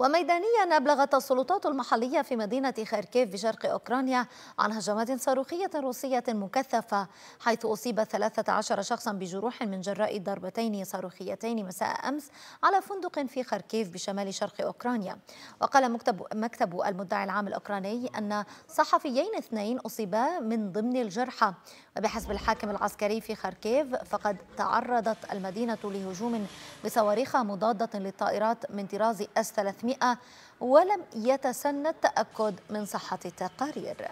وميدانيا أبلغت السلطات المحلية في مدينة خاركيف بشرق أوكرانيا عن هجمات صاروخية روسية مكثفة حيث أصيب 13 شخصا بجروح من جراء ضربتين صاروخيتين مساء أمس على فندق في خاركيف بشمال شرق أوكرانيا وقال مكتب, مكتب المدعي العام الأوكراني أن صحفيين اثنين أصيبا من ضمن الجرحى وبحسب الحاكم العسكري في خاركيف فقد تعرضت المدينة لهجوم بصواريخ مضادة للطائرات من طراز أس 300 ولم يتسنى التأكد من صحة التقارير